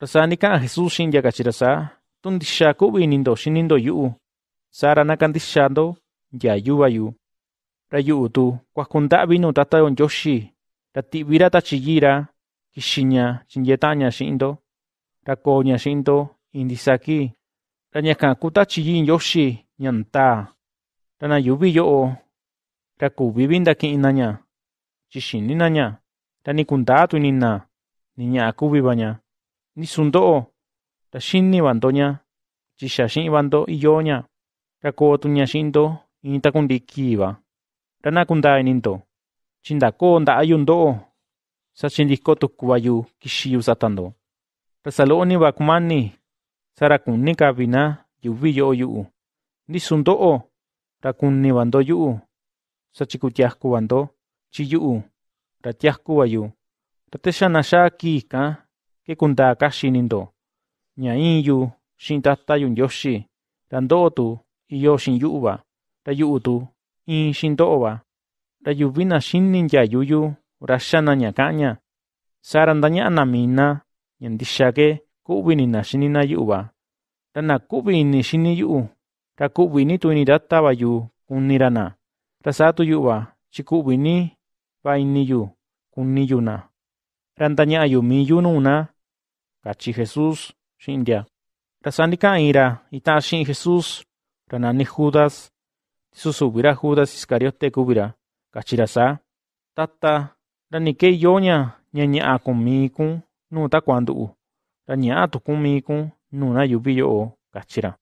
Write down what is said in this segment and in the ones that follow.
Rasanika Jesús yakachirasa tundisha ku'winindo xinindo yu'u sara nakandixando ya yuvayu ra yu'utu kuajkunta'vinu tata onyoxi ra ti'vira tachiyira kixiña chinyetaña xi'indo ra koña xi'indo indisaki ra ñaka'ku tachiyi nyoxi ñantaa ra nayuvi yo'o ra kuvivi ntaki'inaña chixininaña rani ni kuntaa tuinina ni ña'a banya Nisundo'o ta xíniva ntoña tsixa xi'iva nto iyooña rakootuña xi'into in ta da ko nda ayun do sa chindijkotukuvayu kixiyu satanto ra sa lo'oniva kumani sa ra kunikavina yu'u nisundo'o ra kuniva nto yu'u sa ku bando chi yu'u ra na sha ki ka kekuntaa kaxininto tata yun yoshi, dan do tu iyo xin da yu tu in xindo'ova tayuvina xinin yayuyu raxana ña ka'anña sara ndaña'ana mina ña ndixake ku'vinina xinina yu'uva kubini na ku'vi-ini shini yu'u ra kubini tu ini ra tavayu kunirana ta saa-tu yu'uva chiku'vini va iniyu kuniyuna rantanya mi miyu nuna, Kachi Jesus, Shindia. Tasanika ira, Itashin Jesus, Ranani Judas, subirá Judas Iscariote Cubira, Kachirasa, Tata, Ranike Yonya, Nyanya Akumikun, Nuta tu Ranya Atukumikun, Nuna Yubiyo O, Kachira.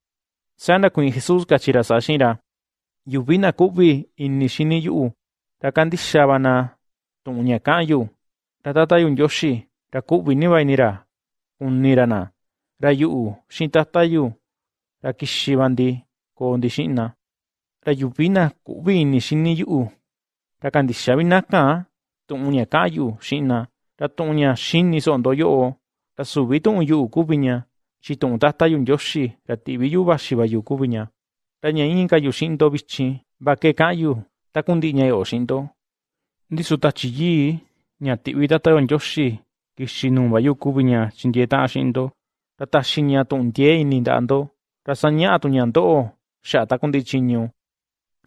Sana kuin Jesus Kachirasa Shira, Yubina cubi Kubi, Inishini Yu, Takandi Shabana, Tunyakayu, Tatata cubi Rakubi Nivainira, Unirana ra yu'u xi tatayú ra kixiva ntí ko ntí xi'na ra yuvina ku'vi ini xi yu'u ra kantixavina ka'an tu'unña ka'an yu'u xi'na ra tu'unña xini so yo'o ra suvi tu'un yu'u kuviña xi tu'un tatayu ntioxi ra tivi yu'u vaxiva yu'u kuviña ra ña inka yu'u xi'ndo vichi va ke ka'an yu'u ta kunti'ña yo'o xi'ndo ndiso tachi yii ña tivi ntioxi Kixi numbayuku viña chindieeta'an xinto, ra taxiña tu'ntie ininta'anto, rasanya saña'a tu shata kundi kunti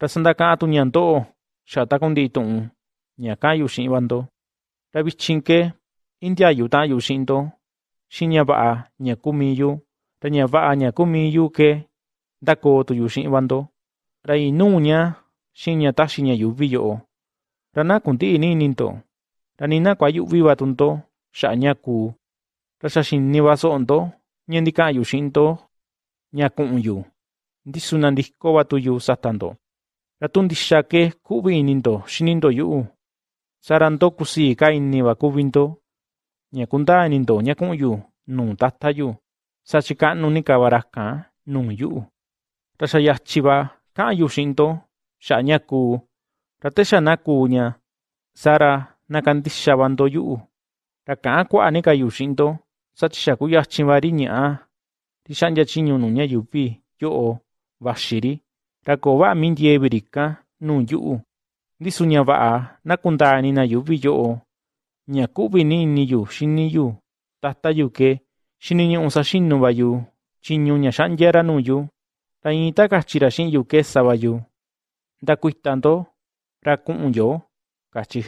rasanda ka santaka'a tu ñanto'o, xa'ta kunti tu'un, ñakayu xi'vanto, ra vichinke intiayu ta'anyu xinto, xi ña va'a ña kumiyu, ra ña va'a kumiyu ke ndakootuyu xi'vanto, ra inuña xi ña taxiña yuvi yo'o, ra na kunti'ini ininto, ra viva kuayu'vivatunto vaso raxaxiníva so'onto ñandika'anyu xinto nyaku ku'unyu ndisu nandijkobatuyu tuyu yu túndixá que kubinindo, ininto xininto yu'u sa ra ntokusiiká-iniva kuvinto ña kundáininto nu ku'unyu nuu tatayu sa chika'nunikava ra ka'a nuu yu'u ra xayachiva ka'anyu xinto xa'ñáku ra Sara sa ra nakandixávanto yu ra kaán kuá'a nikayu xinto sa tixa ku yachinvari ña'a tixanyachiñu nu ñayuvi yo'o vaxiri ra koo va'a mintieviri rika nuu yu'u ndisu ña va'a nakuntaani nayuvi yo'o ña ku'vini iniyu xiniyu tatayu que xiniñu'usa xinuvayu chiñu ña xa'nyara nuyu ra in takachira xi'inyu kesavayu ntakuitanto ra ku'unyo kachi